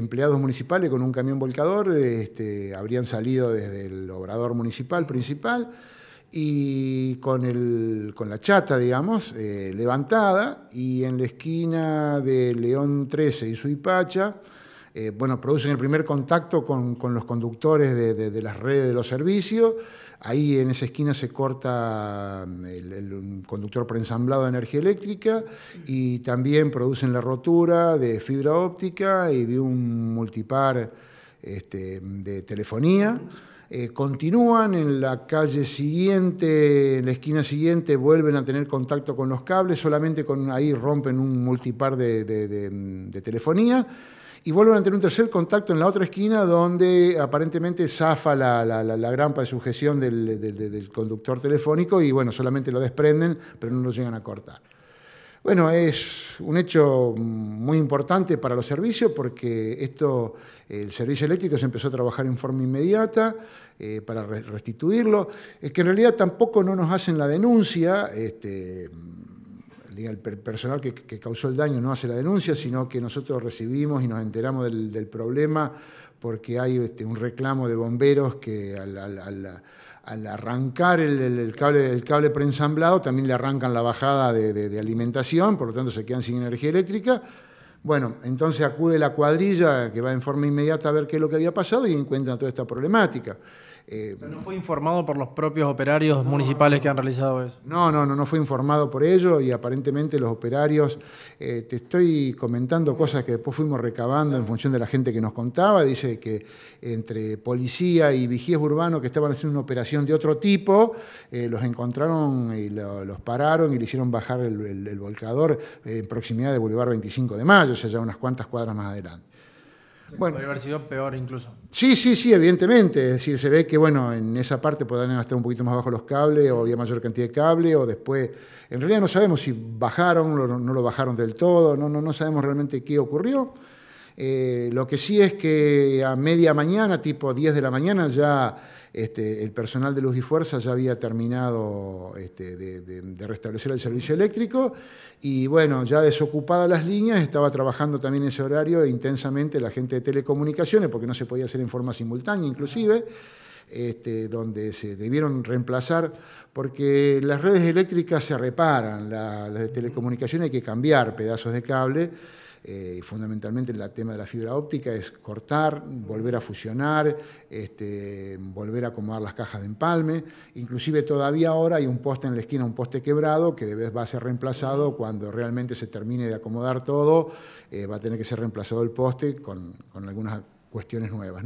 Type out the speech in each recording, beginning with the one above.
empleados municipales con un camión volcador este, habrían salido desde el obrador municipal principal y con, el, con la chata, digamos, eh, levantada y en la esquina de León 13 y Suipacha eh, bueno, producen el primer contacto con, los conductores de, las redes de los servicios. Ahí en esa esquina se corta mm, el, conductor preensamblado de energía eléctrica y también producen la rotura de fibra óptica y de un multipar este, de telefonía. Eh, continúan, en la calle siguiente, en la esquina siguiente, vuelven a tener contacto con los cables, solamente con ahí rompen un multipar de mm, telefonía y vuelven a tener un tercer contacto en la otra esquina donde aparentemente zafa la, la, grampa de sujeción del, conductor telefónico y bueno, solamente lo desprenden, pero no lo llegan a cortar. Bueno, es un hecho muy importante para los servicios porque esto, el servicio eléctrico se empezó a trabajar en forma inmediata eh, para restituirlo. Es que en realidad tampoco no nos hacen la denuncia. Este, el personal que, causó el daño no hace la denuncia, sino que nosotros recibimos y nos enteramos del, problema porque hay este, un reclamo de bomberos que al, arrancar el, cable, cable preensamblado también le arrancan la bajada de, de alimentación, por lo tanto se quedan sin energía eléctrica. Bueno, entonces acude la cuadrilla que va en forma inmediata a ver qué es lo que había pasado y encuentran toda esta problemática. Eh, ¿No fue informado por los propios operarios municipales que han realizado eso? No, no, no, no fue informado por ellos y aparentemente los operarios, eh, te estoy comentando cosas que después fuimos recabando en función de la gente que nos contaba, dice que entre policía y vigías urbanos que estaban haciendo una operación de otro tipo, eh, los encontraron y los pararon y le hicieron bajar el, volcador en proximidad de Boulevard 25 de Mayo, o sea, ya unas cuantas cuadras más adelante. Bueno, Podría haber sido peor incluso. Sí, sí, sí, evidentemente. Es decir, se ve que, bueno, en esa parte podrían estar un poquito más bajo los cables o había mayor cantidad de cable o después... En realidad no sabemos si bajaron, o no lo bajaron del todo, no, no, no sabemos realmente qué ocurrió. Eh, lo que sí es que a media mañana, tipo 10 de la mañana, ya este, el personal de Luz y Fuerza ya había terminado este, de, restablecer el servicio eléctrico y bueno, ya desocupadas las líneas, estaba trabajando también ese horario e intensamente la gente de telecomunicaciones, porque no se podía hacer en forma simultánea inclusive. Este, donde se debieron reemplazar, porque las redes eléctricas se reparan, las de telecomunicaciones hay que cambiar pedazos de cable, eh, fundamentalmente el tema de la fibra óptica, es cortar, volver a fusionar, este, volver a acomodar las cajas de empalme. Inclusive todavía ahora hay un poste en la esquina, un poste quebrado, que de vez va a ser reemplazado cuando realmente se termine de acomodar todo, eh, va a tener que ser reemplazado el poste con, algunas cuestiones nuevas,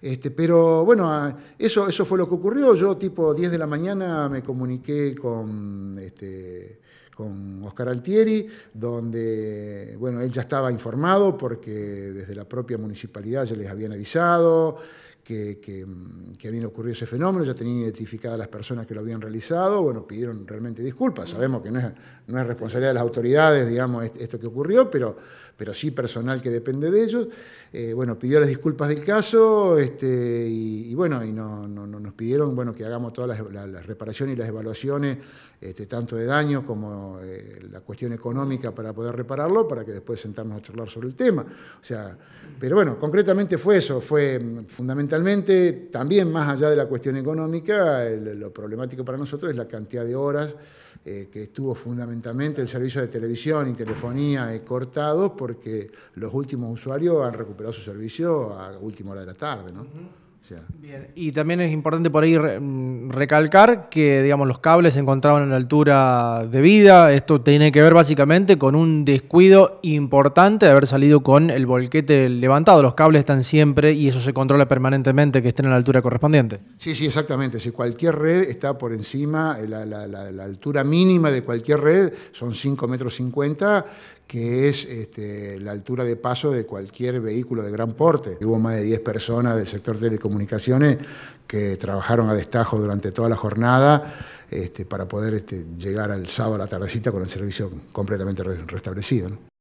Este, pero bueno, ah, eso, eso fue lo que ocurrió. Yo tipo 10 de la mañana me comuniqué con... Este, con Oscar Altieri, donde, bueno, él ya estaba informado porque desde la propia municipalidad ya les habían avisado, que, mm, que, habían ocurrido ese fenómeno, ya tenían identificadas las personas que lo habían realizado, bueno, pidieron realmente disculpas. Sabemos que no es, no es responsabilidad de las autoridades, digamos, esto que ocurrió, pero, pero sí personal que depende de ellos. Eh, bueno, pidió las disculpas del caso este, y, bueno, y no, no, nos pidieron bueno, que hagamos todas las, reparaciones y las evaluaciones, este, tanto de daños como eh, la cuestión económica para poder repararlo, para que después sentarnos a charlar sobre el tema. O sea, pero bueno, concretamente fue eso, fue mm, fundamental fundamentalmente, también más allá de la cuestión económica, lo problemático para nosotros es la cantidad de horas eh, que estuvo fundamentalmente el servicio de televisión y telefonía eh, cortado porque los últimos usuarios han recuperado su servicio a última hora de la tarde. ¿no? Bien, y también es importante por ahí mm, recalcar que, digamos, los cables se encontraban en la altura debida. Esto tiene que ver básicamente con un descuido importante de haber salido con el volquete levantado. Los cables están siempre y eso se controla permanentemente que estén en la altura correspondiente. Sí, sí, exactamente. Si cualquier red está por encima, eh, la, altura mínima de cualquier red son 5 metros 50, que es este, la altura de paso de cualquier vehículo de gran porte. Hubo más de 10 personas del sector telecomunicaciones que trabajaron a destajo durante toda la jornada este, para poder este, llegar al sábado a la tardecita con el servicio completamente restablecido.